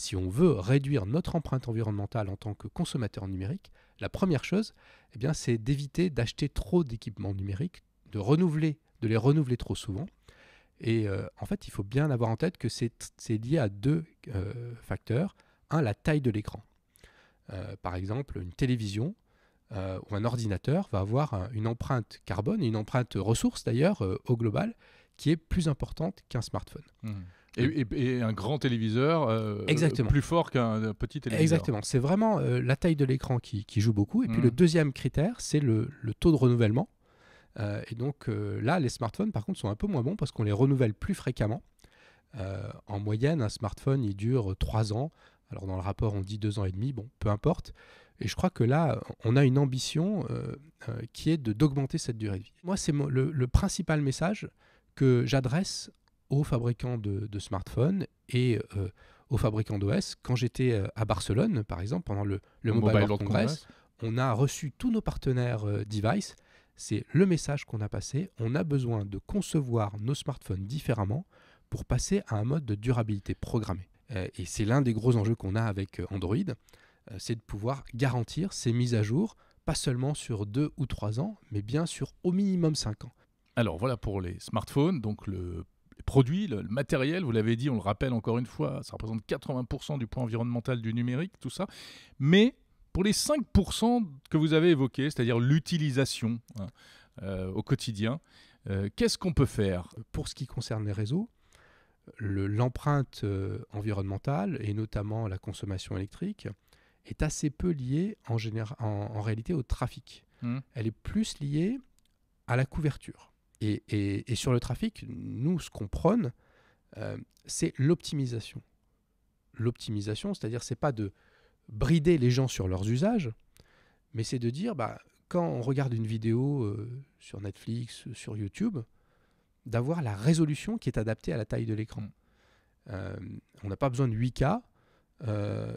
si on veut réduire notre empreinte environnementale en tant que consommateur numérique, la première chose, eh bien, c'est d'éviter d'acheter trop d'équipements numériques, de renouveler, de les renouveler trop souvent. Et euh, en fait, il faut bien avoir en tête que c'est lié à deux euh, facteurs. Un, la taille de l'écran. Euh, par exemple, une télévision ou un ordinateur va avoir une empreinte carbone, une empreinte ressource d'ailleurs au global, qui est plus importante qu'un smartphone. Mmh. Et, un grand téléviseur euh, plus fort qu'un petit téléviseur. Exactement. C'est vraiment euh, la taille de l'écran qui, joue beaucoup. Et puis mm. le deuxième critère, c'est le, taux de renouvellement. Euh, et donc euh, là, les smartphones, par contre, sont un peu moins bons parce qu'on les renouvelle plus fréquemment. en moyenne, un smartphone, il dure 3 ans. Alors dans le rapport, on dit 2 ans et demi. Bon, peu importe. Et je crois que là, on a une ambition qui est d'augmenter cette durée de vie. Moi, c'est le, le, principal message que j'adresse aux fabricants de, smartphones et euh, aux fabricants d'OS. Quand j'étais euh, à Barcelone, par exemple, pendant le, le Mobile, World Congress, on a reçu tous nos partenaires euh, device. C'est le message qu'on a passé. On a besoin de concevoir nos smartphones différemment pour passer à un mode de durabilité programmée. et c'est l'un des gros enjeux qu'on a avec Android, c'est de pouvoir garantir ces mises à jour, pas seulement sur deux ou trois ans, mais bien sur au minimum cinq ans. Alors voilà pour les smartphones, donc le produit, le, matériel, vous l'avez dit, on le rappelle encore une fois, ça représente 80% du point environnemental du numérique, tout ça. Mais pour les 5% que vous avez évoqués, c'est-à-dire l'utilisation hein, euh, au quotidien, euh, qu'est-ce qu'on peut faire Pour ce qui concerne les réseaux, l'empreinte euh, environnementale, et notamment la consommation électrique, est assez peu liée en, réalité au trafic. Mmh. Elle est plus liée à la couverture. Et, sur le trafic, nous, ce qu'on prône, euh, c'est l'optimisation. L'optimisation, c'est-à-dire, c'est pas de brider les gens sur leurs usages, mais c'est de dire, bah, quand on regarde une vidéo euh, sur Netflix, sur YouTube, d'avoir la résolution qui est adaptée à la taille de l'écran. Mm. Euh, on n'a pas besoin de 8K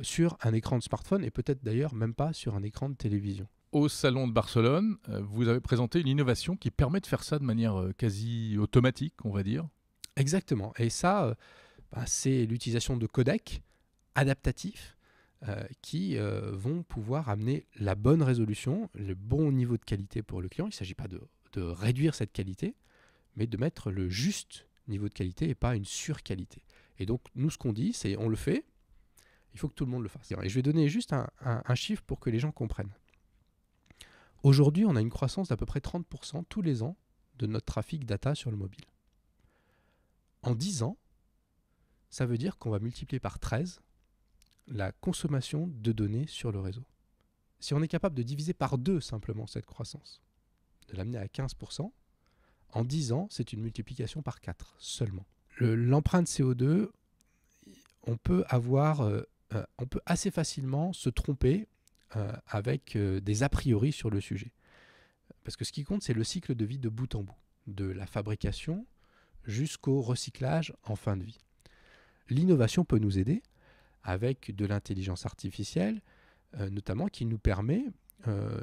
sur un écran de smartphone et peut-être d'ailleurs même pas sur un écran de télévision au Salon de Barcelone, euh, vous avez présenté une innovation qui permet de faire ça de manière euh, quasi automatique, on va dire. Exactement. Et ça, euh, bah, c'est l'utilisation de codecs adaptatifs qui vont pouvoir amener la bonne résolution, le bon niveau de qualité pour le client. Il ne s'agit pas de, réduire cette qualité, mais de mettre le juste niveau de qualité et pas une surqualité. Et donc, nous, ce qu'on dit, c'est on le fait, il faut que tout le monde le fasse. Et je vais donner juste un chiffre pour que les gens comprennent. Aujourd'hui, on a une croissance d'à peu près 30% tous les ans de notre trafic data sur le mobile. En 10 ans, ça veut dire qu'on va multiplier par 13 la consommation de données sur le réseau. Si on est capable de diviser par 2 simplement cette croissance, de l'amener à 15%, en 10 ans, c'est une multiplication par 4 seulement. L'empreinte CO2, on peut avoir, euh, euh, on peut assez facilement se tromper euh, avec euh, des a priori sur le sujet. Parce que ce qui compte, c'est le cycle de vie de bout en bout, de la fabrication jusqu'au recyclage en fin de vie. L'innovation peut nous aider avec de l'intelligence artificielle, euh, notamment qui nous permet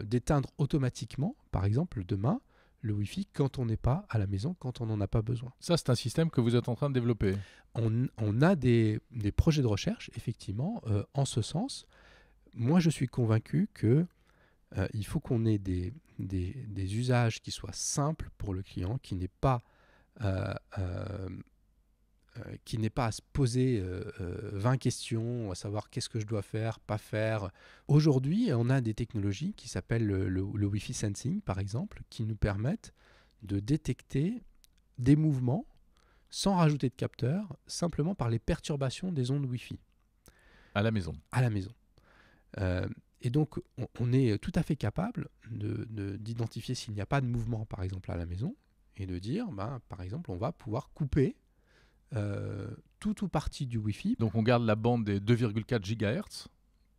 d'éteindre automatiquement, par exemple, demain, le Wi-Fi quand on n'est pas à la maison, quand on n'en a pas besoin. Ça, c'est un système que vous êtes en train de développer. On, a des, projets de recherche, effectivement, en ce sens, moi, je suis convaincu que euh, il faut qu'on ait des, des, usages qui soient simples pour le client, qui n'est pas euh, euh, qui n'est pas à se poser 20 questions, à savoir qu'est-ce que je dois faire, pas faire. Aujourd'hui, on a des technologies qui s'appellent le, le, Wi-Fi sensing, par exemple, qui nous permettent de détecter des mouvements sans rajouter de capteur, simplement par les perturbations des ondes Wi-Fi. À la maison. À la maison. Euh, et donc, on, est tout à fait capable d'identifier de, d'identifier s'il n'y a pas de mouvement, par exemple, à la maison, et de dire, ben, par exemple, on va pouvoir couper euh, tout ou partie du Wi-Fi. Donc, on garde la bande des 2,4 GHz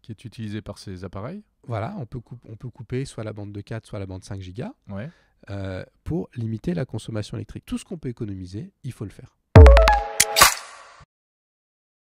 qui est utilisée par ces appareils. Voilà, on peut, couper, on peut couper soit la bande de 4, soit la bande 5 Go euh, pour limiter la consommation électrique. Tout ce qu'on peut économiser, il faut le faire.